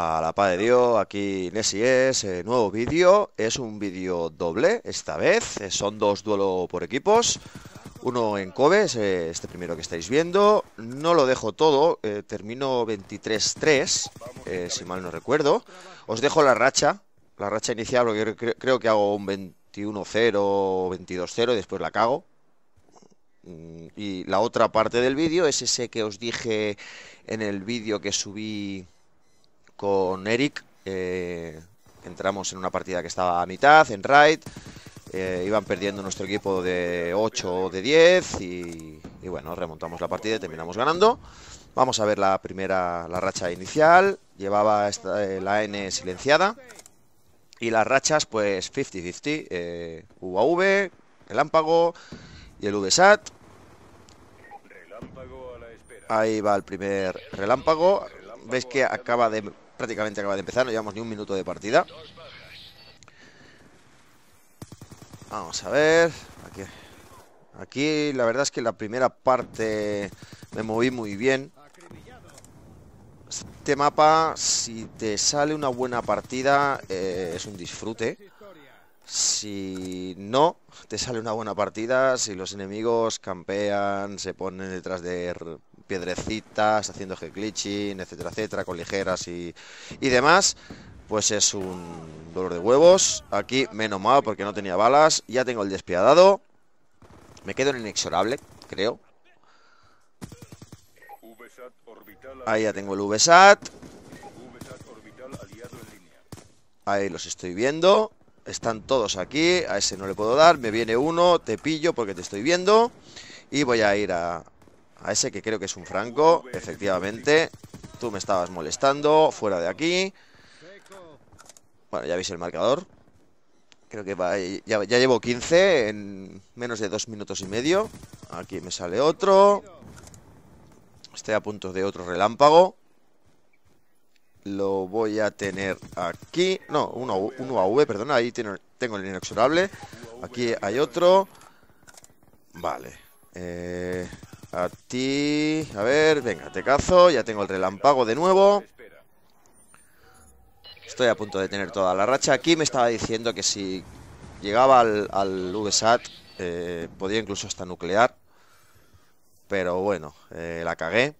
a la paz de Dios, aquí Nessie es, eh, nuevo vídeo, es un vídeo doble esta vez, eh, son dos duelo por equipos, uno en Cobes, eh, este primero que estáis viendo, no lo dejo todo, termino 23-3, si mal no recuerdo, os dejo la racha, la racha inicial, porque creo que hago un 21-0 22-0, y después la cago, mm, y la otra parte del vídeo es ese que os dije en el vídeo que subí con Eric. Eh, entramos en una partida que estaba a mitad, en raid. Eh, iban perdiendo nuestro equipo de 8 o de 10 y, bueno, remontamos la partida y terminamos ganando. Vamos a ver la primera, la racha inicial. Llevaba eh, la N silenciada. Y las rachas, pues 50-50. Eh, UAV, Relámpago y el VSAT. Ahí va el primer relámpago. Veis que acaba de prácticamente acaba de empezar, no llevamos ni un minuto de partida. Vamos a ver. Aquí, la verdad es que la primera parte me moví muy bien. Este mapa, si te sale una buena partida, eh, es un disfrute. Si no te sale una buena partida, si los enemigos campean, se ponen detrás de piedrecitas, haciendo que glitching, etcétera, etcétera, con ligeras y, y demás pues es un dolor de huevos. Aquí, menos mal, porque no tenía balas. Ya tengo el despiadado. Me quedo en inexorable, creo. Ahí ya tengo el VSAT. Ahí los estoy viendo. Están todos aquí. A ese no le puedo dar. Me viene uno. Te pillo porque te estoy viendo. Y voy a ir a, a ese que creo que es un franco, efectivamente. Tú me estabas molestando, fuera de aquí. Bueno, ya veis el marcador. Creo que ya, llevo 15 en menos de dos minutos y medio. Aquí me sale otro. Estoy a punto de otro relámpago. Lo voy a tener aquí. No, uno, un UAV, perdona. Ahí tengo el inexorable. Aquí hay otro. Vale. Eh, a ti. A ver, venga, te cazo. Ya tengo el relámpago de nuevo. Estoy a punto de tener toda la racha. Aquí me estaba diciendo que si llegaba al, al eh, podía incluso hasta nuclear. Pero bueno, eh, la cagué.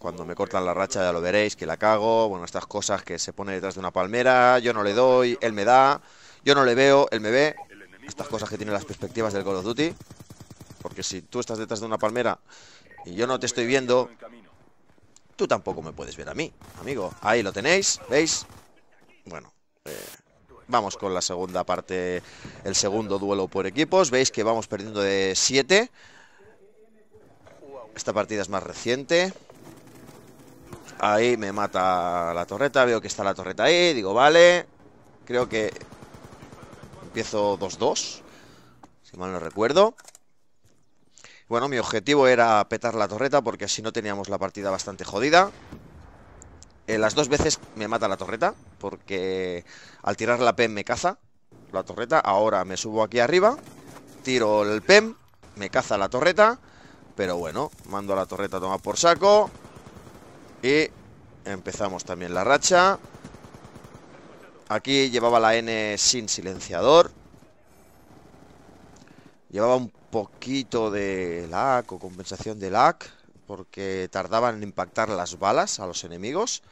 Cuando me cortan la racha ya lo veréis, que la cago. Bueno, estas cosas que se pone detrás de una palmera, yo no le doy, él me da. Yo no le veo, él me ve. Estas cosas que tienen las perspectivas del Call of Duty. Que si tú estás detrás de una palmera y yo no te estoy viendo, tú tampoco me puedes ver a mí, amigo. Ahí lo tenéis, ¿veis? Bueno, eh, vamos con la segunda parte, el segundo duelo por equipos. Veis que vamos perdiendo de 7. Esta partida es más reciente. Ahí me mata la torreta, veo que está la torreta ahí, digo, vale. Creo que empiezo 2-2, si mal no recuerdo. Bueno, mi objetivo era petar la torreta porque así no teníamos la partida bastante jodida. En eh, las dos veces me mata la torreta porque al tirar la PEM me caza la torreta. Ahora me subo aquí arriba, tiro el PEM, me caza la torreta. Pero bueno, mando a la torreta a tomar por saco. Y empezamos también la racha. Aquí llevaba la N sin silenciador. Llevaba un poquito de lag o compensación de lag porque tardaban en impactar las balas a los enemigos.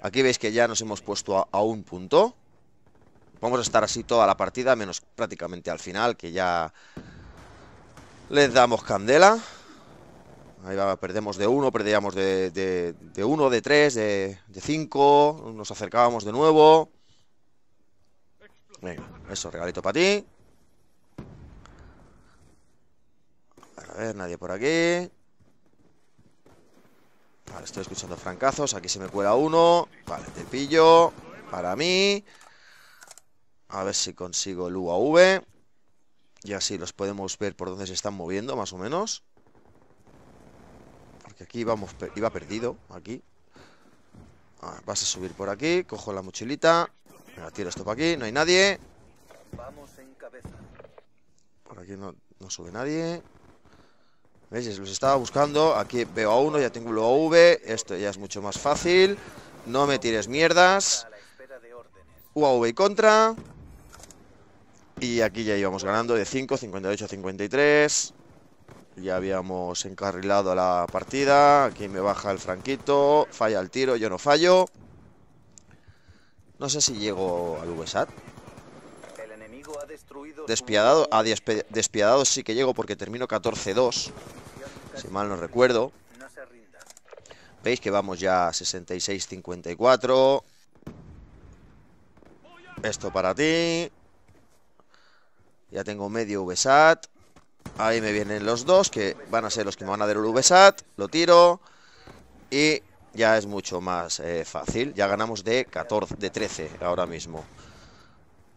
Aquí veis que ya nos hemos puesto a, un punto. Vamos a estar así toda la partida, menos prácticamente al final, que ya les damos candela. Ahí va, perdemos de uno, perdíamos de, uno, de tres, de, de cinco. Nos acercábamos de nuevo. Venga, eso, regalito para ti. A ver, nadie por aquí. Vale, estoy escuchando francazos. Aquí se me cuela uno. Vale, te pillo. Para mí. A ver si consigo el UAV. Y así los podemos ver por dónde se están moviendo, más o menos. Porque aquí iba perdido. Aquí. vas a subir por aquí. Cojo la mochilita. la tiro esto por aquí. No hay nadie. Vamos en cabeza. Por aquí no, no sube nadie. ¿Veis? Los estaba buscando. Aquí veo a uno, ya tengo el V. Esto ya es mucho más fácil. No me tires mierdas. UAV y contra. Y aquí ya íbamos ganando de 5, 58 a 53. Ya habíamos encarrilado la partida. Aquí me baja el franquito. Falla el tiro, yo no fallo. No sé si llego al VSAT. Despiadado, a despiadados sí que llego porque termino 14-2, si mal no recuerdo. Veis que vamos ya a 66-54. Esto para ti. Ya tengo medio VSAT. Ahí me vienen los dos, que van a ser los que me van a dar el VSAT. Lo tiro. Y ya es mucho más eh, fácil. Ya ganamos de 14, de 13 ahora mismo.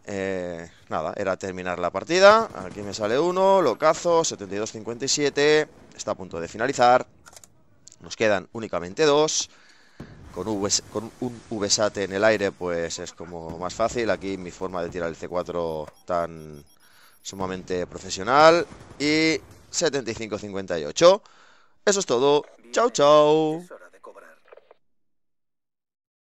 Eh, nada, era terminar la partida. Aquí me sale uno, lo cazo, 72-57. Está a punto de finalizar. Nos quedan únicamente dos. Con, un con un VSAT en el aire, pues es como más fácil. Aquí mi forma de tirar el C4 tan sumamente profesional. Y 75-58. Eso es todo. Chao, chao.